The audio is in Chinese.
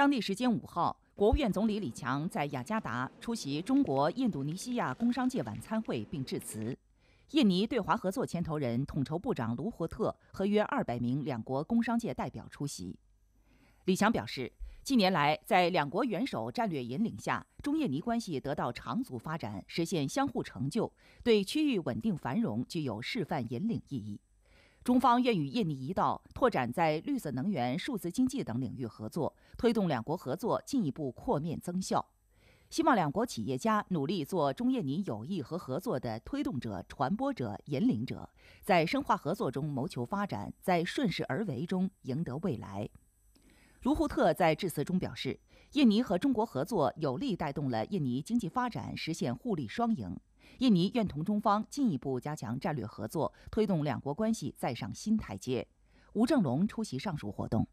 当地时间五号，国务院总理李强在雅加达出席中国印度尼西亚工商界晚餐会并致辞。印尼对华合作牵头人、统筹部长卢霍特和约二百名两国工商界代表出席。李强表示，近年来在两国元首战略引领下，中印尼关系得到长足发展，实现相互成就，对区域稳定繁荣具有示范引领意义。中方愿与印尼一道，拓展在绿色能源、数字经济等领域合作，推动两国合作进一步扩面增效。希望两国企业家努力做中印尼友谊和合作的推动者、传播者、引领者，在深化合作中谋求发展，在顺势而为中赢得未来。卢胡特在致辞中表示，印尼和中国合作有力带动了印尼经济发展，实现互利双赢。印尼愿同中方进一步加强战略合作，推动两国关系再上新台阶。吴正龙出席上述活动。